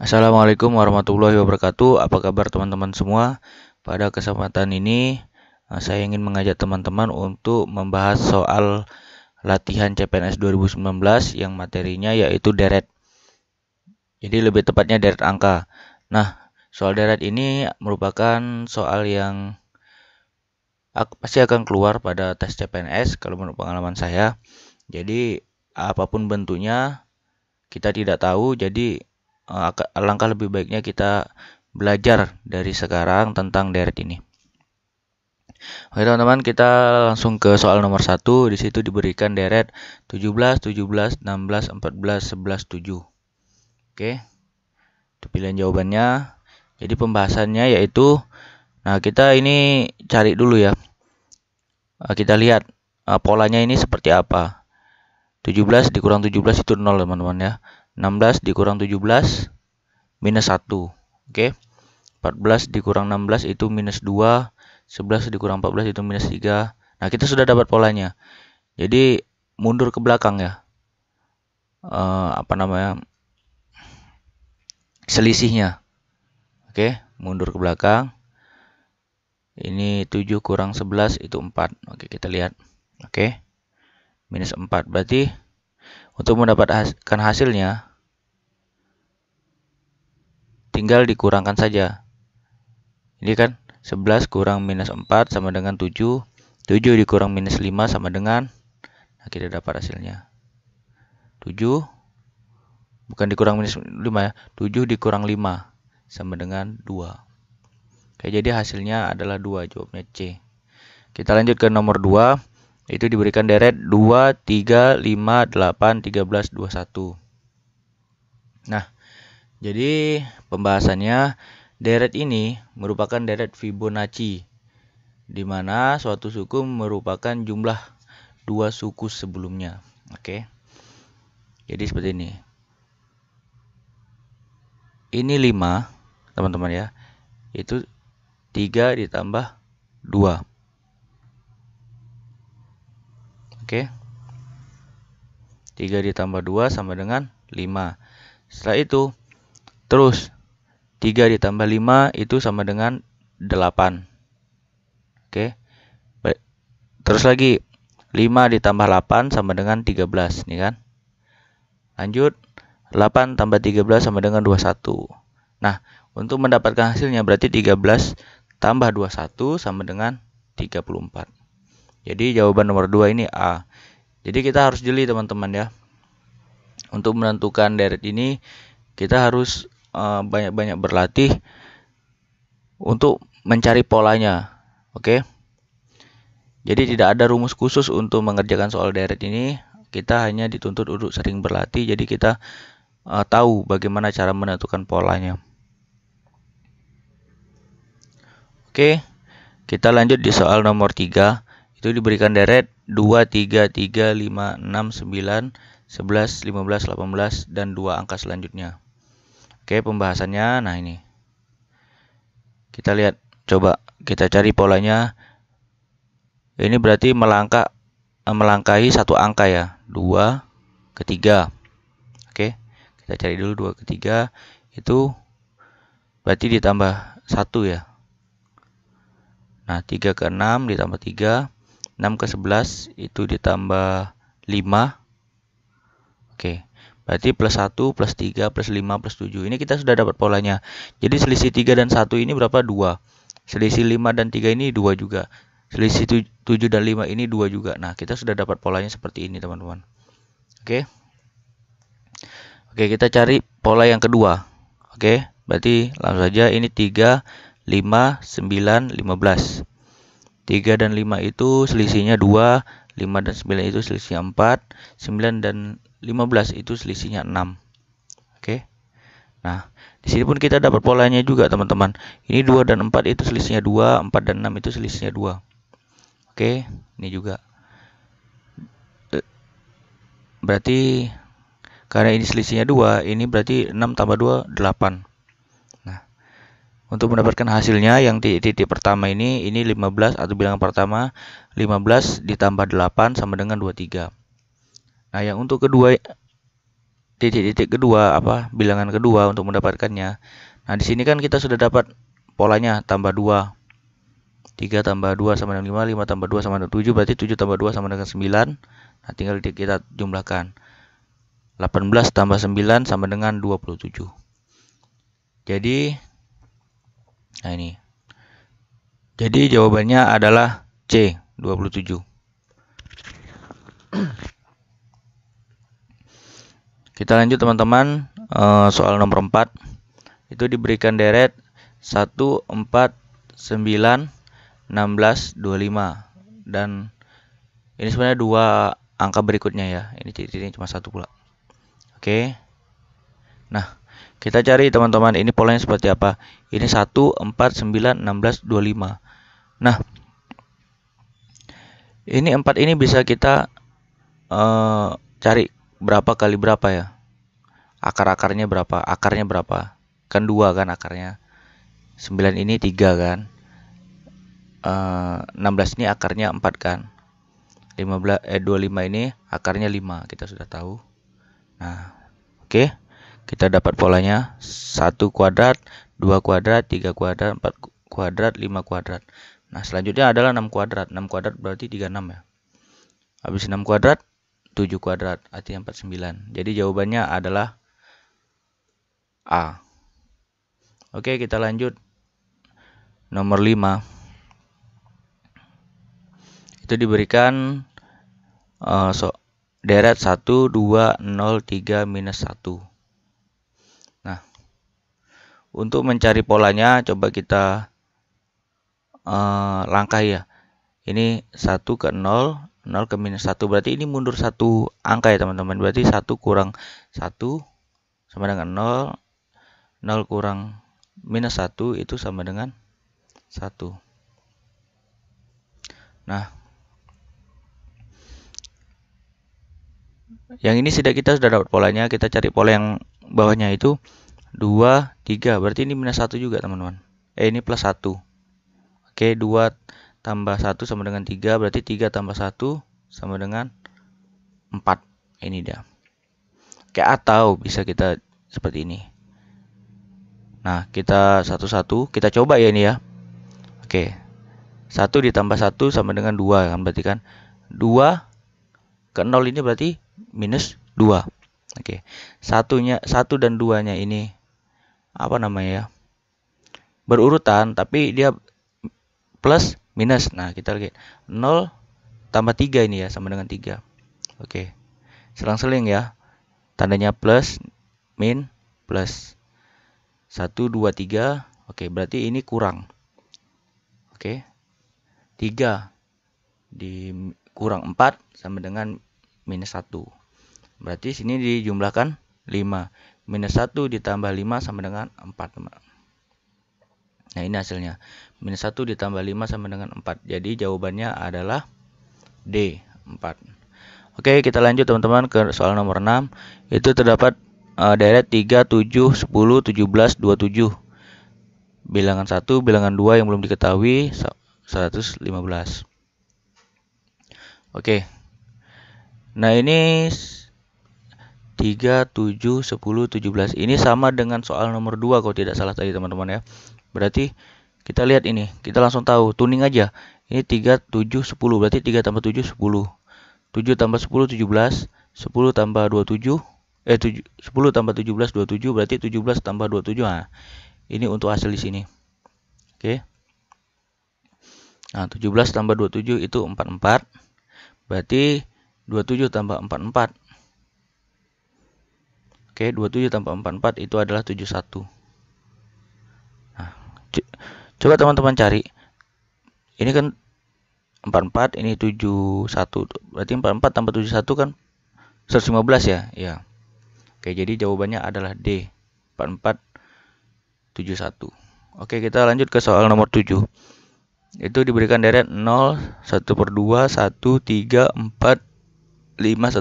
Assalamualaikum warahmatullahi wabarakatuh. Apa kabar teman-teman semua? Pada kesempatan ini eh, saya ingin mengajak teman-teman untuk membahas soal latihan CPNS 2019 yang materinya yaitu deret. Jadi lebih tepatnya deret angka. Nah, soal deret ini merupakan soal yang pasti akan keluar pada tes CPNS kalau menurut pengalaman saya. Jadi apapun bentuknya kita tidak tahu jadi Eh, alangkah lebih baiknya kita belajar dari sekarang tentang deret ini. Oke teman-teman, kita langsung ke soal nomor 1. Di situ diberikan deret 17, 17, 16, 14, 11, 7. Oke. Itu pilihan jawabannya. Jadi pembahasannya yaitu nah kita ini cari dulu ya. Eh, kita lihat eh, polanya ini seperti apa. 17 dikurang 17 itu 0 teman-teman ya. 16 dikurang 17 minus 1. Oke. Okay? 14 dikurang 16 itu minus 2, 11 dikurang 14 itu minus 3. Nah, kita sudah dapat polanya. Jadi mundur ke belakang ya. Uh, apa namanya? selisihnya. Oke, mundur ke belakang. Ini 7 kurang 11 itu 4. Oke, kita lihat. Oke. Minus 4. Berarti untuk mendapatkan hasilnya tinggal dikurangkan saja. Ini kan 11 kurang minus 4 sama dengan 7. 7 dikurang minus 5 sama dengan, nah kita dapat hasilnya. 7, bukan dikurang minus 5 ya, 7 dikurang 5 sama dengan 2. Oke, jadi hasilnya adalah 2, jawabnya C. Kita lanjut ke nomor 2, itu diberikan deret 2, 3, 5, 8, 13, 21. Nah, jadi pembahasannya deret ini merupakan deret Fibonacci di mana suatu suku merupakan jumlah dua suku sebelumnya. Oke. Jadi seperti ini. Ini 5, teman-teman ya. Itu 3 ditambah 2. Oke. 3 ditambah 2 sama dengan 5. Setelah itu Terus 3 ditambah 5 itu sama dengan 8. Oke. Terus lagi 5 ditambah 8 sama dengan 13 nih kan. Lanjut 8 tambah 13 sama dengan 21. Nah, untuk mendapatkan hasilnya berarti 13 tambah 21 sama dengan 34. Jadi jawaban nomor 2 ini A. Jadi kita harus jeli teman-teman ya. Untuk menentukan deret ini kita harus banyak-banyak eh, uh, berlatih untuk mencari polanya. Oke. Okay? Jadi tidak ada rumus khusus untuk mengerjakan soal deret ini. Kita hanya dituntut untuk sering berlatih. Jadi kita uh, tahu bagaimana cara menentukan polanya. Oke, Okay? kita lanjut di soal nomor 3. Itu diberikan deret 2, 3, 3, 5, 6, 9, 11, 15, 18, dan 2 angka selanjutnya. Oke, pembahasannya nah ini. Kita lihat, coba kita cari polanya. Ini berarti melangkah eh, melangkahi satu angka ya. dua ketiga Oke. Kita cari dulu dua ketiga itu berarti ditambah satu ya. Nah, tiga ke enam ditambah tiga enam ke sebelas itu ditambah lima Oke. Berarti plus 1, plus 3, plus 5, plus 7. Ini kita sudah dapat polanya. Jadi selisih 3 dan 1 ini berapa? 2. Selisih 5 dan 3 ini 2 juga. Selisih 7 dan 5 ini 2 juga. Nah, kita sudah dapat polanya seperti ini, teman-teman. Oke. Oke, kita cari pola yang kedua. Oke, berarti langsung saja ini 3, 5, 9, 15. 3 dan 5 itu selisihnya 2, 5 dan 9 itu selisihnya 4, 9 dan 15 itu selisihnya 6. Oke. Nah, di sini pun kita dapat polanya juga, teman-teman. Ini 2 dan 4 itu selisihnya 2, 4 dan 6 itu selisihnya 2. Oke, ini juga. Eh, berarti karena ini selisihnya 2, ini berarti 6 tambah 2 8. Nah, untuk mendapatkan hasilnya yang titik-titik pertama ini ini 15 atau bilangan pertama 15 ditambah 8 sama dengan 23. Nah, yang untuk kedua titik-titik kedua apa bilangan kedua untuk mendapatkannya. Nah, di sini kan kita sudah dapat polanya tambah 2. 3 tambah 2 sama dengan 5, 5 tambah 2 sama dengan 7, berarti 7 tambah 2 sama dengan 9. Nah, tinggal kita jumlahkan. 18 tambah 9 sama dengan 27. Jadi nah ini. Jadi jawabannya adalah C, 27. Kita lanjut teman-teman e, soal nomor 4. Itu diberikan deret 1 4 9 16 25 dan ini sebenarnya dua angka berikutnya ya. Ini titiknya cuma satu pula. Oke. Nah, kita cari teman-teman ini polanya seperti apa. Ini 1 4 9 16 25. Nah, ini empat ini bisa kita uh, cari berapa kali berapa ya? Akar-akarnya berapa? Akarnya berapa? Kan dua kan akarnya. 9 ini 3 kan. Uh, eh, 16 ini akarnya 4 kan. 15 eh 25 ini akarnya 5, kita sudah tahu. Nah, oke. Okay. Kita dapat polanya 1 kuadrat, 2 kuadrat, 3 kuadrat, 4 kuadrat, 5 kuadrat. Nah, selanjutnya adalah 6 kuadrat. 6 kuadrat berarti 36 ya. Habis 6 kuadrat 7 kuadrat, artinya 49. Jadi jawabannya adalah A. Oke, kita lanjut. Nomor 5. Itu diberikan uh, so, deret 1, 2, 0, 3, minus 1. Nah, untuk mencari polanya, coba kita uh, eh, langkah ya. Ini 1 ke 0, 0 ke minus 1 berarti ini mundur satu angka ya teman-teman berarti 1 kurang 1 sama dengan 0 0 kurang minus 1 itu sama dengan 1 nah yang ini sudah kita sudah dapat polanya kita cari pola yang bawahnya itu 2, 3 berarti ini minus 1 juga teman-teman eh ini plus 1 oke 2 tambah 1 sama dengan 3 berarti 3 tambah 1 sama dengan 4 ini dia Oke atau bisa kita seperti ini Nah kita satu-satu kita coba ya ini ya Oke 1 ditambah 1 sama dengan 2 kan berarti kan 2 ke 0 ini berarti minus 2 Oke satunya satu dan duanya ini apa namanya ya berurutan tapi dia plus minus. Nah, kita lihat 0 tambah 3 ini ya sama dengan 3. Oke. Selang-seling ya. Tandanya plus, min, plus. 1 2 3. Oke, berarti ini kurang. Oke. 3 di kurang 4 sama dengan minus 1. Berarti sini dijumlahkan 5. Minus 1 ditambah 5 sama dengan 4, teman Nah ini hasilnya. Minus 1 ditambah 5 sama dengan 4. Jadi jawabannya adalah D. 4. Oke kita lanjut teman-teman ke soal nomor 6. Itu terdapat uh, deret 3, 7, 10, 17, 27. Bilangan 1, bilangan 2 yang belum diketahui 115. Oke. Nah ini 3, 7, 10, 17. Ini sama dengan soal nomor 2 kalau tidak salah tadi teman-teman ya. Berarti kita lihat ini, kita langsung tahu, tuning aja. Ini 3, 7, 10, berarti 3 tambah 7, 10. 7 tambah 10, 17. 10 tambah 27, eh 7, 10 tambah 17, 27, berarti 17 tambah 27. Nah, ini untuk hasil di sini. Oke. Okay. Nah, 17 tambah 27 itu 44. Berarti 27 tambah 44 Oke, 27 tambah 44 itu adalah 71. Nah, coba teman-teman cari. Ini kan 44, ini 71. Berarti 44 tambah 71 kan 115 ya? Ya. Oke, jadi jawabannya adalah D. 44 71. Oke, kita lanjut ke soal nomor 7 itu diberikan deret 0, 1 per 2, 1, 3, 4, 5, 1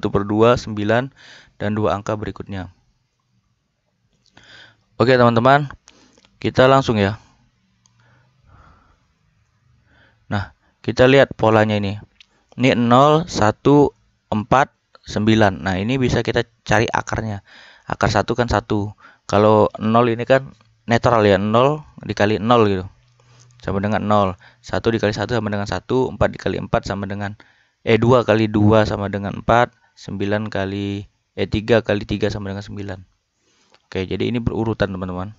per 2, 9, dan dua angka berikutnya. Oke okay, teman-teman, kita langsung ya. Nah, kita lihat polanya ini. Ini 0, 1, 4, 9. Nah, ini bisa kita cari akarnya. Akar 1 kan 1. Kalau 0 ini kan netral ya, 0 dikali 0 gitu. Sama dengan 0. 1 dikali 1 sama dengan 1, 4 dikali 4 sama dengan eh 2 kali 2 sama dengan 4, 9 kali eh 3 kali 3 sama dengan 9. Oke, jadi ini berurutan teman-teman.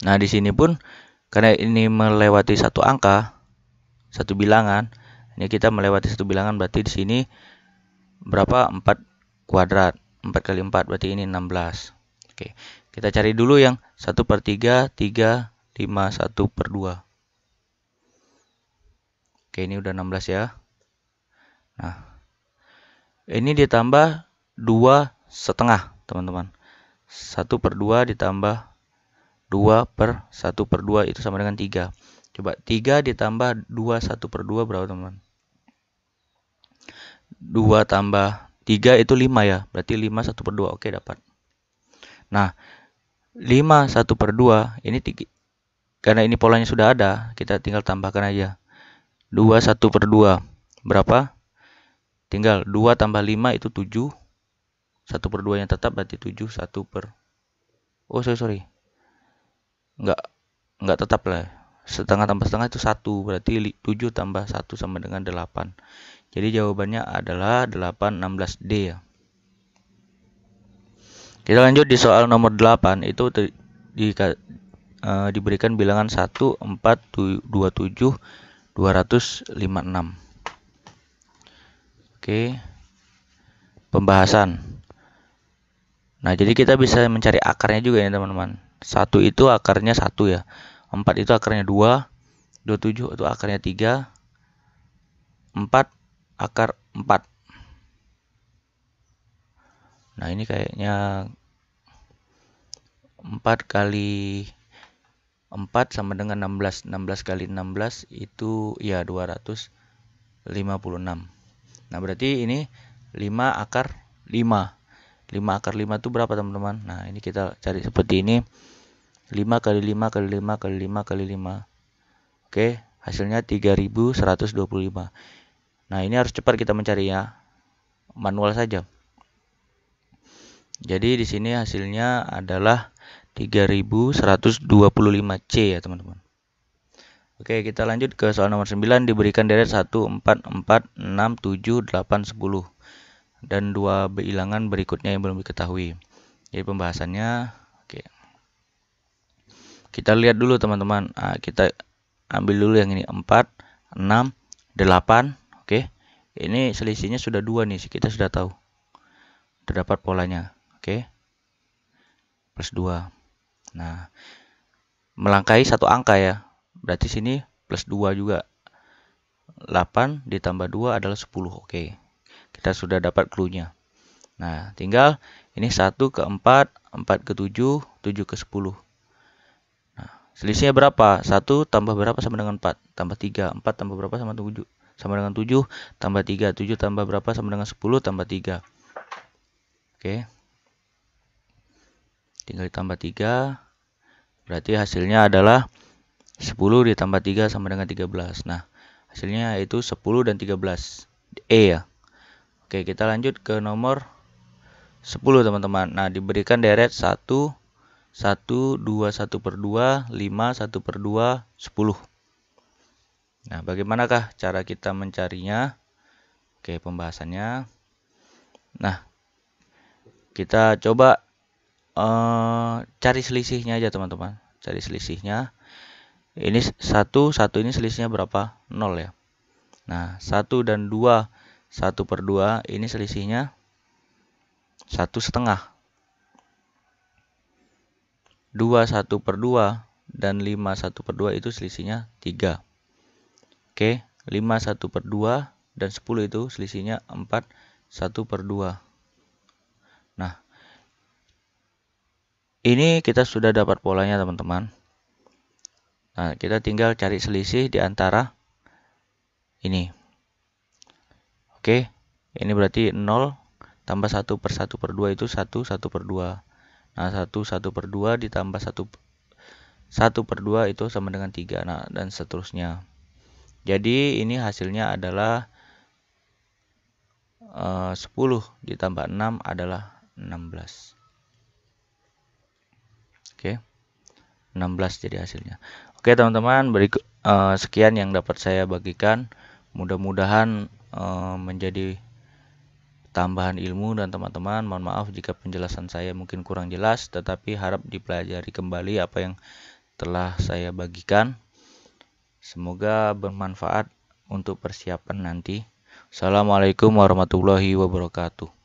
Nah, di sini pun karena ini melewati satu angka, satu bilangan, ini kita melewati satu bilangan berarti di sini berapa? 4 kuadrat. 4 kali 4 berarti ini 16. Oke, kita cari dulu yang 1 per 3, 3, 5, 1 per 2. Oke, ini udah 16 ya. Nah, ini ditambah 2 setengah teman-teman 1 per 2 ditambah 2 per 1 per 2 itu sama dengan 3 coba 3 ditambah 2 1 per 2 berapa teman teman 2 tambah 3 itu 5 ya berarti 5 1 per 2 oke dapat nah 5 1 per 2 ini tiga, karena ini polanya sudah ada kita tinggal tambahkan aja 2 1 per 2 berapa tinggal 2 tambah 5 itu 7 1 per 2 yang tetap berarti 7 1 per oh sorry sorry nggak nggak tetap lah setengah tambah setengah itu 1 berarti 7 tambah 1 sama dengan 8 jadi jawabannya adalah 8 16D ya kita lanjut di soal nomor 8 itu di, di, uh, diberikan bilangan 1 4 2 7 256 Oke pembahasan Nah, jadi kita bisa mencari akarnya juga ya, teman-teman. Satu itu akarnya satu ya. Empat itu akarnya dua. Dua tujuh itu akarnya tiga. Empat akar empat. Nah, ini kayaknya empat kali empat sama dengan enam belas enam belas kali enam belas itu ya dua ratus lima puluh enam nah berarti ini lima akar lima 5 akar 5 itu berapa teman-teman nah ini kita cari seperti ini 5 kali 5 kali 5 kali 5 kali 5 oke hasilnya 3125 nah ini harus cepat kita mencari ya manual saja jadi di sini hasilnya adalah 3125C ya teman-teman Oke, kita lanjut ke soal nomor 9 diberikan deret 1 4 4 6 7 8 10 dan dua bilangan berikutnya yang belum diketahui. Jadi pembahasannya oke. Okay. Kita lihat dulu teman-teman. Nah, kita ambil dulu yang ini 4, 6, 8, oke. Okay. Ini selisihnya sudah dua nih, kita sudah tahu. Terdapat polanya, oke. Okay. Plus 2. Nah, melangkahi satu angka ya. Berarti sini plus 2 juga. 8 ditambah 2 adalah 10, oke. Okay kita sudah dapat clue Nah, tinggal ini satu ke empat, 4 ke tujuh, tujuh ke sepuluh. Nah, selisihnya berapa? Satu tambah berapa sama dengan empat? Tambah tiga. Empat tambah berapa sama tujuh? Sama dengan tujuh. Tambah tiga. Tujuh tambah berapa sama dengan sepuluh? Tambah tiga. Oke. Tinggal ditambah tiga. Berarti hasilnya adalah sepuluh ditambah tiga sama dengan tiga belas. Nah, hasilnya itu sepuluh dan tiga belas. E ya. Oke, kita lanjut ke nomor 10 teman-teman. Nah, diberikan deret 1, 1, 2, 1 per 2, 5, 1 per 2, 10. Nah, bagaimanakah cara kita mencarinya? Oke, pembahasannya. Nah, kita coba uh, cari selisihnya aja teman-teman. Cari selisihnya. Ini 1, 1 ini selisihnya berapa? 0 ya. Nah, 1 dan 2 1 per 2 ini selisihnya satu setengah 2 1 per 2 dan 5 1 per 2 itu selisihnya 3 oke 5 1 per 2 dan 10 itu selisihnya 4 1 per 2 nah ini kita sudah dapat polanya teman-teman nah kita tinggal cari selisih di antara ini Oke, ini berarti 0 tambah 1 per 1 per 2 itu 1, 1 per 2. Nah, 1, 1 per 2 ditambah 1, 1 per 2 itu sama dengan 3. Nah, dan seterusnya. Jadi, ini hasilnya adalah eh, uh, 10 ditambah 6 adalah 16. Oke. 16 jadi hasilnya. Oke, teman-teman, berikut uh, eh, sekian yang dapat saya bagikan. Mudah-mudahan Eh, menjadi tambahan ilmu dan teman-teman mohon maaf jika penjelasan saya mungkin kurang jelas tetapi harap dipelajari kembali apa yang telah saya bagikan semoga bermanfaat untuk persiapan nanti Assalamualaikum warahmatullahi wabarakatuh